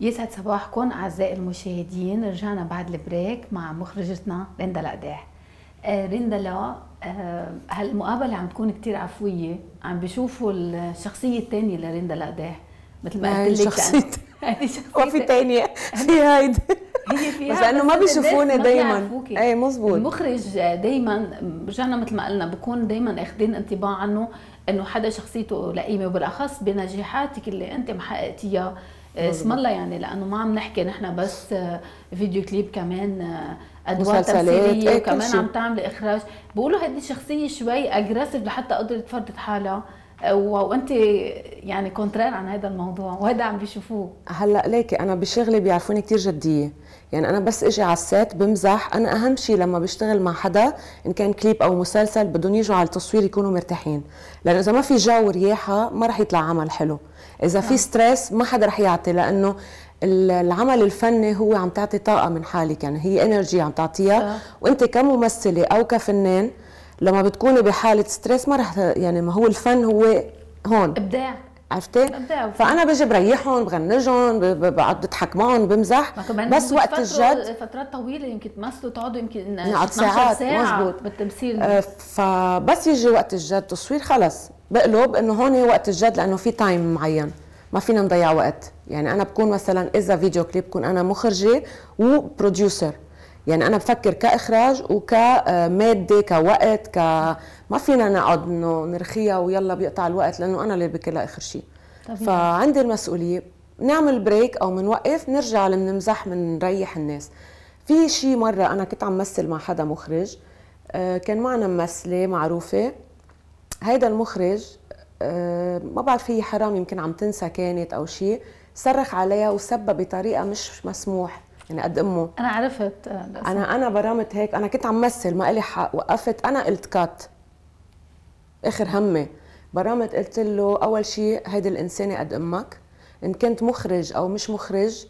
يسعد صباحكم اعزائي المشاهدين رجعنا بعد البريك مع مخرجتنا ريندا لقداح آه، ريندا لا آه، هالمقابله عم تكون كثير عفويه عم بشوفوا الشخصيه الثانيه لريندا لقداح مثل ما قلت لك شخصيت هذه وفي ثانيه في هيدي هي فيها بس لانه ما بيشوفوني دائما اي مزبوط المخرج آه، دائما رجعنا مثل ما قلنا بكون دائما اخذين انطباع عنه انه حدا شخصيته لئيمه وبالاخص بنجاحاتك اللي انت محققتيها آه، اسم الله يعني لانه ما عم نحكي نحن بس آه، فيديو كليب كمان آه، ادوار تمثيليه إيه، وكمان عم تعمل اخراج بقولوا هذه الشخصيه شوي اجريسيف لحتى قدرت تفرضت حالها وانت يعني كونترير عن هذا الموضوع وهذا عم بيشوفوه هلا ليكي انا بشغلي بيعرفوني كثير جديه يعني انا بس اجي على السات بمزح انا اهم شيء لما بشتغل مع حدا ان كان كليب او مسلسل بدهم يجوا على التصوير يكونوا مرتاحين لانه اذا ما في جو ورياحه ما رح يطلع عمل حلو اذا في ستريس نعم. ما حدا رح يعطي لانه العمل الفني هو عم تعطي طاقه من حالك يعني هي انرجي عم تعطيها وانت كممثله او كفنان لما بتكوني بحاله ستريس ما رح يعني ما هو الفن هو هون ابداع عرفتي؟ فانا بجي بريحهم بغنجهم بقعد بضحك معهم بمزح بس وقت الجد فترات طويله يمكن تمثلوا تقعدوا يمكن نقعد ساعات ساعة مزبوط بالتمثيل آه فبس يجي وقت الجد تصوير خلص بقلب انه هون وقت الجد لانه في تايم معين ما فينا نضيع وقت يعني انا بكون مثلا اذا فيديو كليب بكون انا مخرجه وبروديوسر يعني انا بفكر كاخراج وكماده آه، كوقت ك ما فينا نقعد انه نرخيها ويلا بيقطع الوقت لانه انا اللي بكلها اخر شيء فعندي المسؤوليه نعمل بريك او منوقف نرجع بنمزح بنريح الناس في شيء مره انا كنت عم مثل مع حدا مخرج آه، كان معنا ممثله معروفه هيدا المخرج آه، ما بعرف هي حرام يمكن عم تنسى كانت او شيء صرخ عليها وسبها بطريقه مش مسموح يعني قد امه انا عرفت آه، انا انا برمت هيك انا كنت عم مثل ما لي حق وقفت انا قلت كات اخر همي برمت قلت له اول شيء هيدي الانسانه قد امك ان كنت مخرج او مش مخرج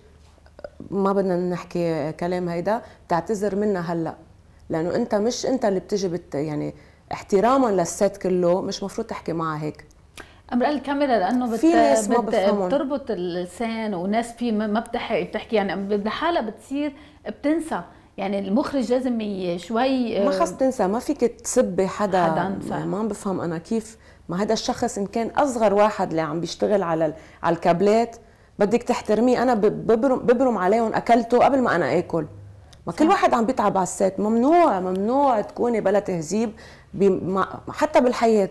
ما بدنا نحكي كلام هيدا تعتذر منها هلا لانه انت مش انت اللي بتجي بت يعني احتراما للست كله مش مفروض تحكي معها هيك امر الكاميرا لانه بت... في ناس ما بت... بتربط اللسان وناس في ما بتحكي بتحكي يعني لحالها بتصير بتنسى يعني المخرج لازم شوي آه، ما خص تنسى ما فيك تسبي حدا, حدا ما بفهم انا كيف ما هذا الشخص ان كان اصغر واحد اللي عم بيشتغل على على الكابلات بدك تحترميه انا ببرم ببرم عليهم اكلته قبل ما انا اكل ما كل واحد عم بيتعب على السات ممنوع ممنوع تكوني بلا تهذيب حتى بالحياه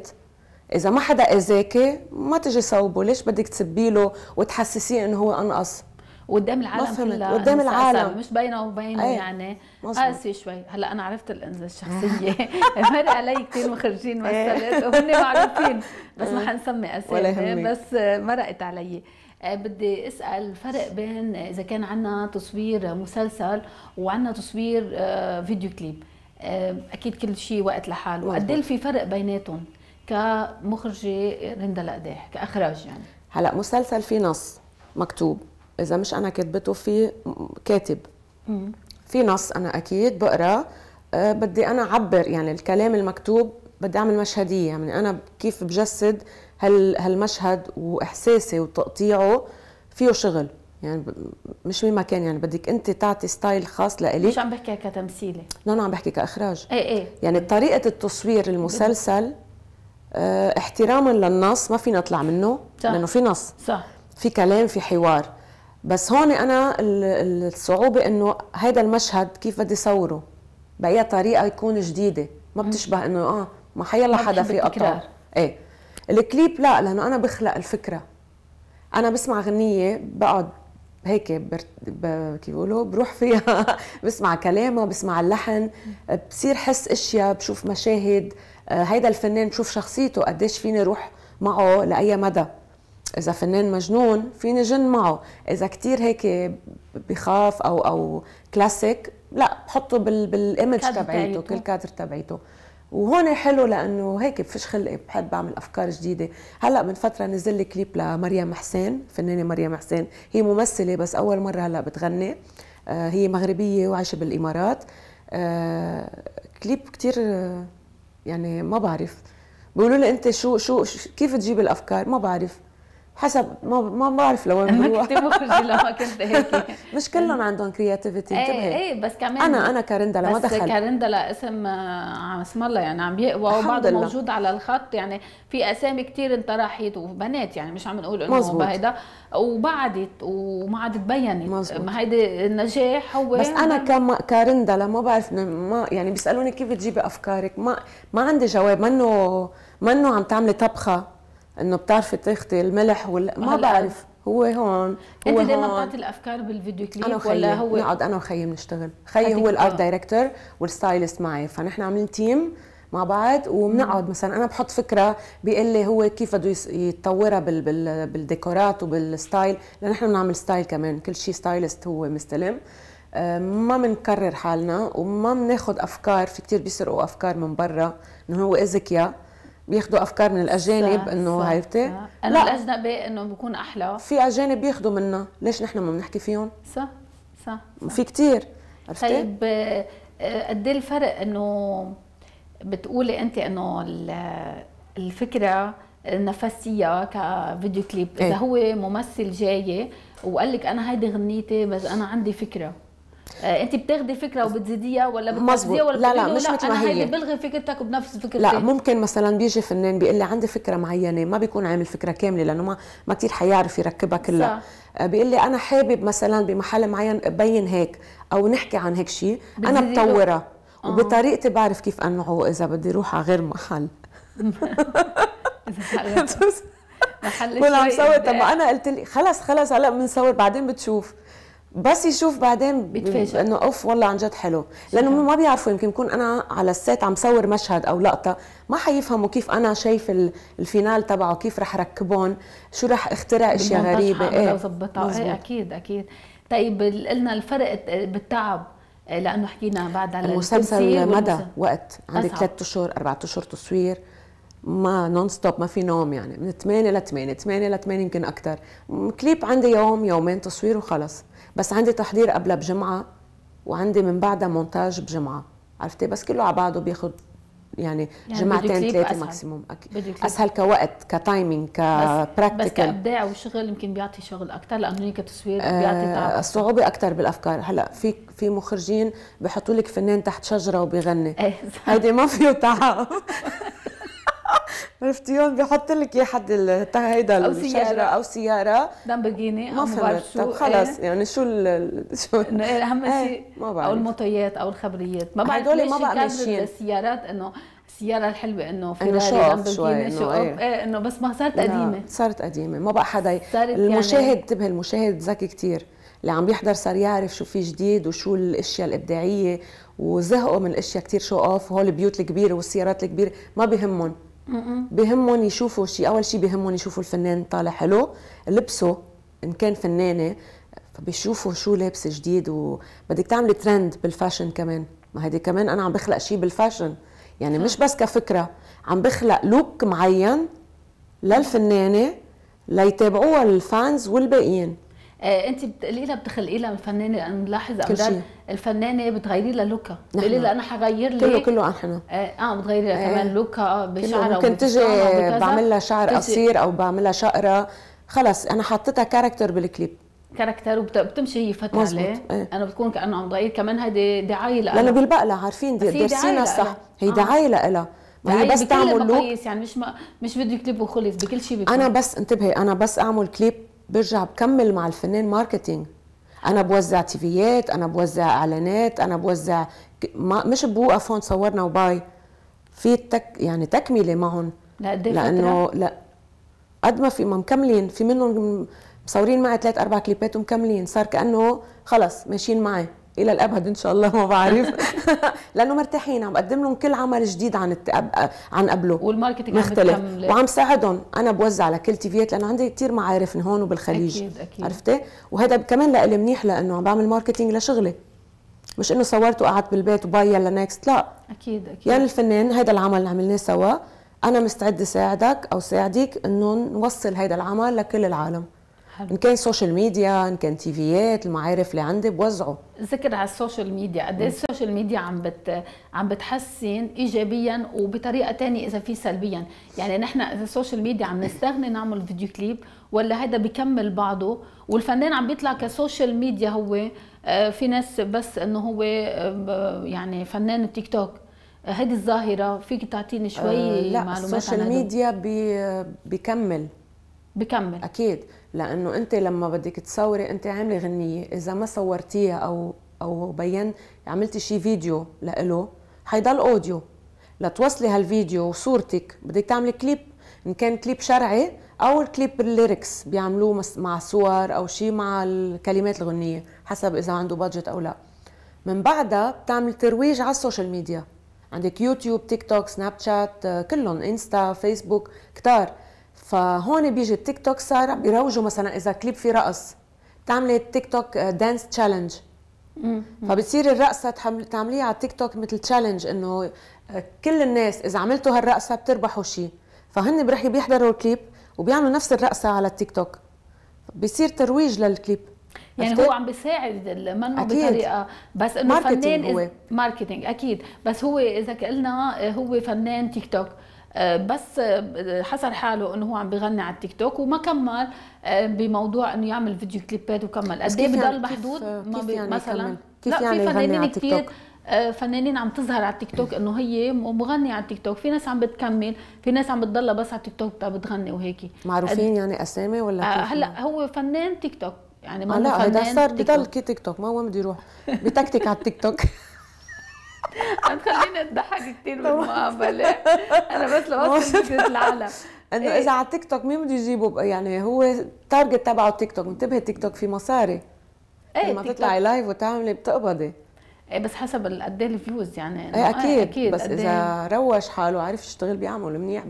اذا ما حدا اذاكي ما تجي صوبه ليش بدك تسبيله وتحسسيه انه هو انقص قدام العالم كلها قدام العالم مش بينه وبينه أيه. يعني قاسي شوي هلا انا عرفت الشخصيه مر علي كثير مخرجين إيه. مثلت وهم معروفين بس ما حنسمي اسامي بس مرقت علي آه، بدي اسال الفرق بين اذا كان عندنا تصوير مسلسل وعندنا تصوير آه، فيديو كليب آه، اكيد كل شيء وقت لحاله وقد إيه في فرق بيناتهم كمخرجه رندا القداح كاخراج يعني هلا مسلسل في نص مكتوب اذا مش انا كاتبته في كاتب في نص انا اكيد بقرا أه بدي انا اعبر يعني الكلام المكتوب بدي اعمل مشهديه يعني انا كيف بجسد هال هالمشهد واحساسي وتقطيعه فيه شغل يعني مش ما كان يعني بدك انت تعطي ستايل خاص لإلي مش عم بحكي كتمثيلي لا انا عم بحكي كاخراج ايه ايه يعني طريقه التصوير المسلسل آه، احتراما للنص ما فينا نطلع منه صح. لانه في نص صح في كلام في حوار بس هون انا الصعوبه انه هذا المشهد كيف بدي صوره باي طريقه يكون جديده ما بتشبه انه اه ما حيلا حدا في قطع ايه الكليب لا لانه انا بخلق الفكره انا بسمع غنيه بقعد هيك بر... ب... كيف بيقولوا بروح فيها بسمع كلامها بسمع اللحن بصير حس اشياء بشوف مشاهد آه، هيدا الفنان شوف شخصيته قديش فيني روح معه لاي مدى اذا فنان مجنون فيني جن معه اذا كتير هيك بخاف او او كلاسيك لا بحطه بال بالايمج تبعيته كل كادر تبعيته وهون حلو لانه هيك بفش خلقي بحب اعمل افكار جديده هلا من فتره نزل لي كليب لمريم حسين فنانه مريم حسين هي ممثله بس اول مره هلا بتغني آه، هي مغربيه وعايشه بالامارات آه، كليب كتير يعني ما بعرف بيقولوا لي انت شو شو كيف تجيب الافكار ما بعرف حسب ما ما بعرف لوين بروح ما كنت لو ما كنت هيك مش كلهم عندهم كرياتيفيتي إيه، انتبهي ايه ايه بس كمان انا انا كارندلا ما دخل بس كارندلا اسم اسم آه، الله يعني عم يقوى وبعده موجود على الخط يعني في اسامي كثير انطرحت وبنات يعني مش عم نقول انه هيدا وبعدت وما عاد تبينت مظبوط ما هيدي النجاح هو بس انا كم كارندلا ما بعرف ما يعني بيسالوني كيف بتجيبي افكارك ما ما عندي جواب منه منه عم تعملي طبخه انه بتعرفي تاخذي الملح ولا ما بعرف هو هون هو انت دائما بتعطي الافكار بالفيديو كليب أنا ولا هو نقعد انا وخيي بنشتغل خيي هو الارت دايركتور والستايلست معي فنحن عاملين تيم مع بعض وبنقعد مثلا انا بحط فكره بيقول لي هو كيف بده يتطورها بال بال بالديكورات وبالستايل لان نحن بنعمل ستايل كمان كل شيء ستايلست هو مستلم آه، ما بنكرر حالنا وما بناخذ افكار في كثير بيسرقوا افكار من برا انه هو اذكياء بياخذوا افكار من الاجانب انه عرفتي؟ انا الاجنبي انه بكون احلى في اجانب بياخذوا منا، ليش نحن ما بنحكي فيهم؟ صح صح, صح. في كثير عرفتي؟ طيب آه، آه، قد ايه الفرق انه بتقولي انت انه الفكره نفسيه كفيديو كليب اذا إيه. هو ممثل جاي وقال لك انا هيدي غنيتي بس انا عندي فكره آه، انت بتاخدي فكره وبتزيديها ولا بتزيديها ولا لا لا مش مثل ما هي انا بلغي فكرتك وبنفس فكرتي لا ممكن مثلا بيجي فنان بيقول لي عندي فكره معينه ما بيكون عامل فكره كامله لانه ما ما كثير حيعرف يركبها كلها صح. آه، بيقول لي انا حابب مثلا بمحل معين ابين هيك او نحكي عن هيك شيء انا بطورها آه. وبطريقتي بعرف كيف انوعه اذا بدي اروح على غير محل محل كنا عم صور طب ما انا قلت لي خلص خلص هلا بنصور بعدين بتشوف بس يشوف بعدين بيتفاجئ انه اوف والله عن جد حلو لانه ما بيعرفوا يمكن يكون انا على السيت عم صور مشهد او لقطه ما حيفهموا كيف انا شايف الفينال تبعه كيف رح ركبهم شو رح اخترع اشياء غريبه ايه وظبطها ايه اكيد اكيد طيب قلنا الفرق بالتعب إيه، لانه حكينا بعد على المسلسل مدى وقت عندك ثلاث اشهر اربع اشهر تصوير ما نون ستوب ما في نوم يعني من 8 ل 8 8 ل 8 يمكن اكثر كليب عندي يوم يومين تصوير وخلص بس عندي تحضير قبلها بجمعه وعندي من بعدها مونتاج بجمعه عرفتي بس كله على بعضه بياخذ يعني, يعني جمعتين ثلاثه ماكسيموم اسهل كوقت كتايمينج كبراكتيكال بس كابداع وشغل يمكن بيعطي شغل اكثر لانه هيك تصوير آه، بيعطي تعب الصعوبه اكثر بالافكار هلا في في مخرجين بحطوا لك فنان تحت شجره وبيغني إيه، هيدي ما فيه تعب عرفتيهم بيحط لك يا حد هيدا او سياره او سياره لامبورجيني ما بعرف طب خلص إيه. يعني شو ال شو إيه، اهم إيه، شيء او الموتويات او الخبريات ما بعرف ليش ما بقى السيارات انه السيارة الحلوة انه في انه شو ايه, ايه انه بس ما صارت قديمة صارت قديمة ما بقى حدا يعني المشاهد يعني انتبه المشاهد ذكي كثير اللي عم بيحضر صار يعرف شو في جديد وشو الاشياء الابداعيه وزهقوا من الاشياء كثير شو اوف هول البيوت الكبيره والسيارات الكبيره ما بهمهم بهمهم يشوفوا شيء اول شيء بهمهم يشوفوا الفنان طالع حلو لبسه ان كان فنانه فبيشوفوا شو لابس جديد وبدك تعملي ترند بالفاشن كمان ما هيدي كمان انا عم بخلق شيء بالفاشن يعني مش بس كفكره عم بخلق لوك معين للفنانه ليتابعوها الفانز والباقيين آه، انت بتقلي لها بتخلقي لها الفنانه انا ملاحظه امجاد الفنانه بتغيري لها لوكا بتقولي لها انا حغير لك كله كله عن حنا اه, آه، بتغيري لها كمان آه. لوكا بشعرها ممكن تجي بعمل لها شعر قصير او بعمل لها شقره خلص انا حطيتها كاركتر بالكليب كاركتر وبتمشي هي فتره عليه ايه. انا بتكون كانه عم بغير كمان هيدي دعايه لها لانه لها عارفين درسينا صح هي دعايه لها ما هي بس تعمل لوك يعني مش ما مش فيديو كليب وخلص بكل شيء انا بس انتبهي انا بس اعمل كليب برجع بكمل مع الفنان ماركتينج انا بوزع تيفيات انا بوزع اعلانات انا بوزع ما مش بوقف هون صورنا وباي في تك يعني تكمله معهم لقد إيه لانه لا قد ما في ما مكملين في منهم مصورين معي ثلاث اربع كليبات ومكملين صار كانه خلص ماشيين معي الى الابد ان شاء الله ما بعرف لانه مرتاحين عم بقدم لهم كل عمل جديد عن التقب... عن قبله والماركتينج مختلف وعم ساعدهم انا بوزع على كل تيفيات لانه عندي كثير معارف من هون وبالخليج اكيد اكيد عرفتي وهذا كمان لإلي منيح لانه عم بعمل ماركتينج لشغلي مش انه صورت وقعدت بالبيت وباي يلا نكست لا اكيد اكيد يعني الفنان هذا العمل اللي عملناه سوا انا مستعده ساعدك او ساعدك انه نوصل هذا العمل لكل العالم حلو. ان كان سوشيال ميديا ان كان تيفيات المعارف اللي عندي بوزعه ذكر على السوشيال ميديا قد ايه السوشيال ميديا عم بت عم بتحسن ايجابيا وبطريقه ثانيه اذا في سلبيا يعني نحن اذا السوشيال ميديا عم نستغني نعمل فيديو كليب ولا هذا بكمل بعضه والفنان عم بيطلع كسوشيال ميديا هو آه، في ناس بس انه هو آه، يعني فنان التيك توك هذه الظاهره فيك تعطيني شوي أه لا معلومات السوشيال ميديا بي بكمل بكمل اكيد لانه انت لما بدك تصوري انت عامله غنيه اذا ما صورتيها او او بين عملتي شي فيديو لإله حيضل اوديو لتوصلي هالفيديو وصورتك بدك تعملي كليب ان كان كليب شرعي او الكليب الليركس بيعملوه مع صور او شيء مع الكلمات الغنيه حسب اذا عنده بادجت او لا من بعدها بتعمل ترويج على السوشيال ميديا عندك يوتيوب تيك توك سناب شات كلهم انستا فيسبوك كتار فهون بيجي التيك توك صار بيروجوا مثلا اذا كليب فيه رقص بتعملي التيك توك دانس آه، تشالنج فبتصير الرقصه تعمليها على التيك توك مثل تشالنج انه آه، كل الناس اذا عملتوا هالرقصه بتربحوا شيء فهن بيروح بيحضروا الكليب وبيعملوا نفس الرقصه على التيك توك بيصير ترويج للكليب يعني هو عم بيساعد المنمو بطريقه بس انه فنان هو. ماركتينج اكيد بس هو اذا قلنا آه، هو فنان تيك توك بس حصر حاله انه هو عم بغني على التيك توك وما كمل آه، بموضوع انه يعمل فيديو كليبات وكمل قد ايه بضل يعني- محدود ما كيف يعني مثلا كيف لا يعني في فنانين كثير آه، فنانين عم تظهر على التيك توك انه هي مغنيه على التيك توك في ناس عم بتكمل في ناس عم بتضلها بس على التيك توك بتغني وهيك معروفين يعني اسامي ولا آه، هلا هو فنان تيك توك يعني ما آه لا هذا صار بضل تيك توك ما وين بده يروح بتكتك على التيك توك هتخليني اضحك كتير بالمقابله انا بس لو فكره العالم انه إيه؟ اذا على التيك توك مين بده يجيبه يعني هو التارجت تبعه التيك توك انتبهي التيك توك في مصاري ايه لما تطلعي لايف وتعملي بتقبضي ايه بس حسب قد ايه الفيوز يعني إيه،, ايه اكيد, أكيد بس اذا إيه. روش حاله وعرف يشتغل بيعمل منيح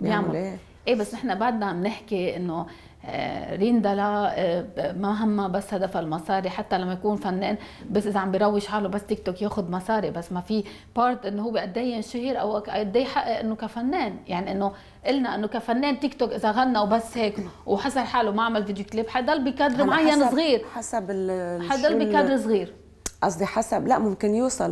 بيعمل, بيعمل ايه ايه بس نحن بعدنا عم نحكي انه آه، ريندلا آه، ما همها بس هدف المصاري حتى لما يكون فنان بس اذا عم بروج حاله بس تيك توك ياخذ مصاري بس ما في بارت انه هو قد ايه ينشهر او قد ايه يحقق انه كفنان يعني انه قلنا انه كفنان تيك توك اذا غنى وبس هيك وحصر حاله ما عمل فيديو كليب حيضل بكادر معين صغير حسب حيضل بكادر صغير قصدي حسب لا ممكن يوصل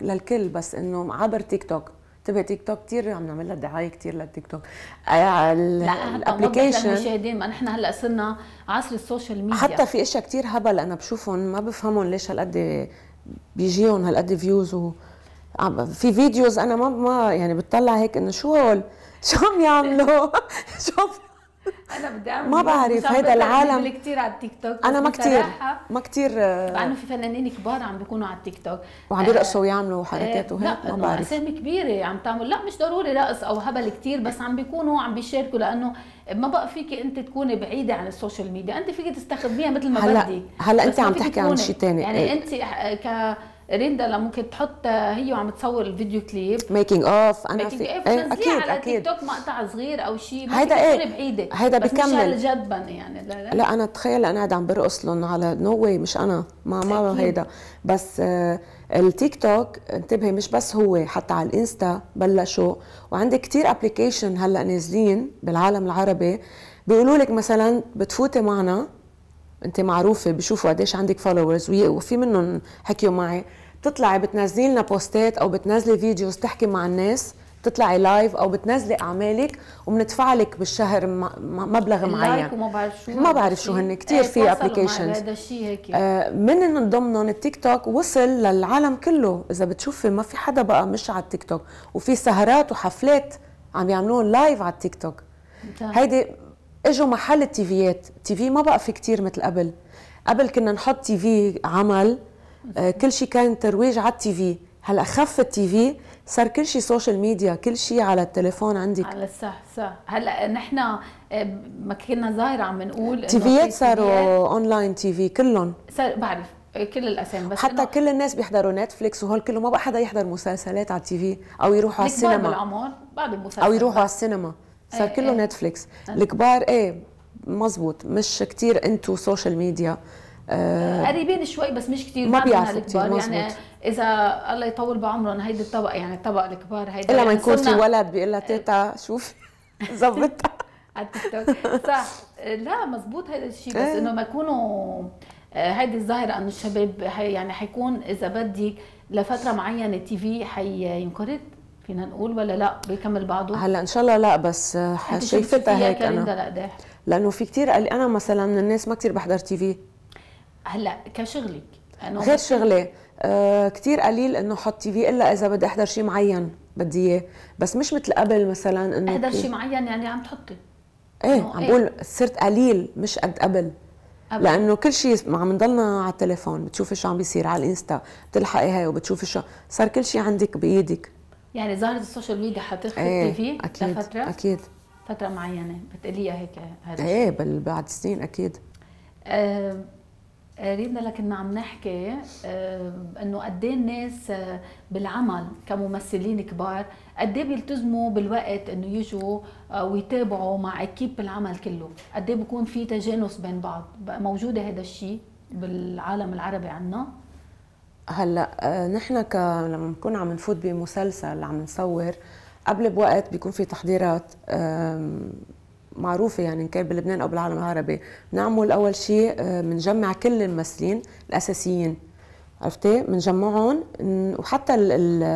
للكل بس انه عبر تيك توك انتبه تيك توك كثير عم نعمل لها دعايه كثير للتيك توك آه، لا الابلكيشن ما نحن هلا صرنا عصر السوشيال ميديا حتى في اشياء كثير هبل انا بشوفهم ما بفهمهم ليش هالقد بيجيهم هالقد فيوز و في فيديوز انا ما ما يعني بتطلع هيك انه شو هول شو عم يعملوا شو انا بدي اعمل ما بعرف هيدا العالم كثير على التيك توك انا ما كثير ما كثير آه، مع انه في فنانين كبار عم بيكونوا على التيك توك وعم يرقصوا آه، ويعملوا حركات آه، وهيك ما بعرف اسامي كبيره عم تعمل لا مش ضروري رقص او هبل كثير بس عم بيكونوا عم بيشاركوا لانه ما بقى فيك انت تكوني بعيده عن السوشيال ميديا انت فيك تستخدميها مثل ما هلا هلا انت عم تحكي عن شيء ثاني يعني إيه. انت ك ريندا لما ممكن تحط هي وعم تصور الفيديو كليب ميكينج اوف انا في ايه اكيد على اكيد تيك توك مقطع صغير او شيء هيدا ايه بعيده هيدا بكمل مش جدبا يعني لا, لا لا انا تخيل انا قاعد عم برقص لهم على نو no مش انا ما ما هيدا بس آه، التيك توك انتبهي مش بس هو حتى على الانستا بلشوا وعندي كتير ابلكيشن هلا نازلين بالعالم العربي بيقولوا لك مثلا بتفوتي معنا انت معروفه بشوفوا قديش عندك فولورز وفي منهم حكيوا معي بتطلعي بتنزلي لنا بوستات او بتنزلي فيديوز تحكي مع الناس بتطلعي لايف او بتنزلي اعمالك وبندفع لك بالشهر مبلغ معين وما بعرف شو ما بعرف شو هن كثير في ابلكيشنز إيه، هذا الشيء هيك آه، من ضمنهم التيك توك وصل للعالم كله اذا بتشوفي ما في حدا بقى مش على التيك توك وفي سهرات وحفلات عم يعملون لايف على التيك توك هيدي اجوا محل التيفيات في ما بقى في كتير مثل قبل قبل كنا نحط تي في عمل آه، كل شيء كان ترويج على التي في هلا خف التي في صار كل شيء سوشيال ميديا كل شيء على التليفون عندك على صح صح هلا نحن آه، ما كنا ظاهر عم نقول فيات صاروا اونلاين تي في كلهم صار بعرف كل الاسامي بس حتى كل الناس بيحضروا نتفليكس وهول كله ما بقى حدا يحضر مسلسلات على التي في او يروحوا على السينما بعد المسلسل او يروحوا على السينما صار إيه، كله نتفليكس إيه. آه. الكبار ايه مزبوط مش كتير انتو سوشيال ميديا آه قريبين شوي بس مش كتير ما بيعرفوا كتير مزبوط. يعني اذا الله يطول بعمرهم هيدي الطبق يعني الطبق الكبار هيدي الا ما يكون في ولد بيقول لها تيتا إيه. شوفي ظبطها على التيك توك صح لا مزبوط هذا الشيء بس انه ما يكونوا آه، هيدي الظاهرة انه الشباب يعني حيكون إذا بدك لفترة معينة تي في حينقرض فينا نقول ولا لا بيكمل بعضه هلا ان شاء الله لا بس شايفتها هيك انا لانه في كثير قال انا مثلا من الناس ما كثير بحضر تي في هلا كشغلك غير شغلي آه كثير قليل انه حط تي في الا اذا بدي احضر شيء معين بدي اياه بس مش مثل قبل مثلا انه احضر شيء معين يعني عم تحطي ايه عم إيه؟ بقول إيه؟ صرت قليل مش قد قبل أبقى. لانه كل شيء عم نضلنا على التليفون بتشوفي شو عم بيصير على الانستا بتلحقي هاي وبتشوفي شو صار كل شيء عندك بايدك يعني ظهرت السوشيال ميديا حطيت ايه في أكيد لفتره اكيد فتره معينه بتقليها هيك هذا ايه بل بعد سنين اكيد آه قريبنا لكنا عم نحكي آه انه قد ايه الناس آه بالعمل كممثلين كبار قد ايه بيلتزموا بالوقت انه يجوا آه ويتابعوا مع اكيب العمل كله قد ايه بكون في تجانس بين بعض موجوده هذا الشيء بالعالم العربي عنا هلا آه، نحن ك لما بنكون عم نفوت بمسلسل عم نصور قبل بوقت بيكون في تحضيرات معروفه يعني ان كان بلبنان او بالعالم العربي بنعمل اول شيء آه، بنجمع كل الممثلين الاساسيين عرفتي بنجمعهم وحتى ال ال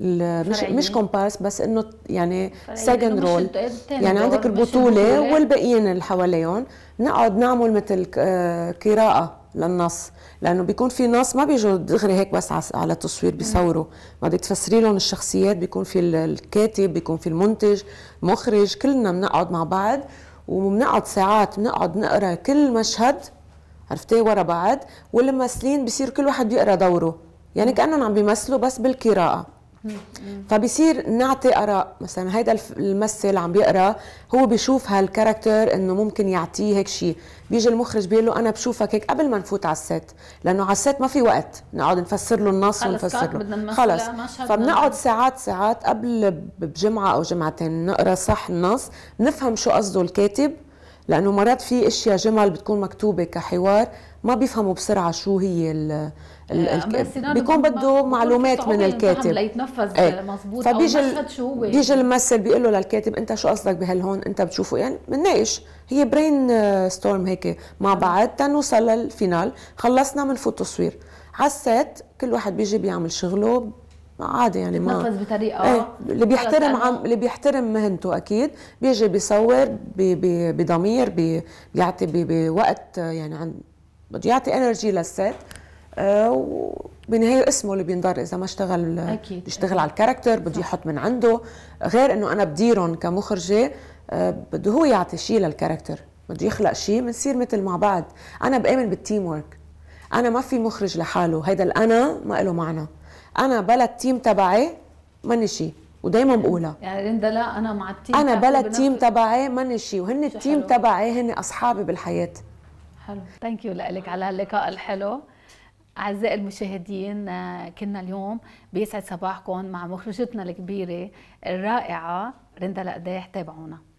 ال مش مش كومبارس بس انه يعني سكند رول إيه، يعني عندك البطوله إيه. والباقيين اللي حواليهم نقعد نعمل مثل آه، قراءه للنص لانه بيكون في نص ما بيجوا دغري هيك بس على التصوير بيصوروا ما بدك تفسري لهم الشخصيات بيكون في الكاتب بيكون في المنتج مخرج كلنا بنقعد مع بعض وبنقعد ساعات بنقعد نقرا كل مشهد عرفتي ورا بعض والممثلين بصير كل واحد بيقرا دوره يعني كانهم عم بيمثلوا بس بالقراءه فبصير نعطي اراء مثلا هيدا الممثل عم بيقرا هو بيشوف هالكاركتر انه ممكن يعطيه هيك شيء بيجي المخرج بيقول له انا بشوفك هيك قبل ما نفوت على الست لانه على الست ما في وقت نقعد نفسر له النص ونفسر له خلص فبنقعد ساعات ساعات قبل بجمعه او جمعتين نقرا صح النص نفهم شو قصده الكاتب لانه مرات في اشياء جمل بتكون مكتوبه كحوار ما بيفهموا بسرعه شو هي آه، بيكون بده معلومات من الكاتب ليتنفذ ايه. مضبوط فبيجي او شو هو بيجي الممثل بيقول له للكاتب انت شو قصدك بهالهون انت بتشوفه يعني بنناقش هي برين ستورم آه، هيك مع آه. بعض تنوصل للفينال خلصنا بنفوت تصوير على السيت كل واحد بيجي بيعمل شغله عادي يعني ما بتنفذ بطريقه ايه اللي بيحترم عم اللي بيحترم مهنته اكيد بيجي بيصور بضمير بي بي بيعطي بوقت بي يعني عن بده يعطي انرجي للست آه، وبالنهايه اسمه اللي بينضر اذا ما اشتغل أكيد. بيشتغل على الكاركتر بده يحط من عنده غير انه انا بديرهم كمخرجه آه، بده هو يعطي شيء للكاركتر بده يخلق شيء بنصير مثل مع بعض انا بامن بالتيم ورك انا ما في مخرج لحاله هيدا الانا ما له معنى انا بلا التيم تبعي ماني شيء ودايما يعني بقولها يعني انت لا انا مع التيم انا بلا التيم تبعي ماني شيء وهن التيم تبعي هن اصحابي بالحياه حلو ثانك يو لك على هاللقاء الحلو أعزائي المشاهدين آه، كنا اليوم بيسعد صباحكم مع مخرجتنا الكبيرة الرائعة رندا لقداح تابعونا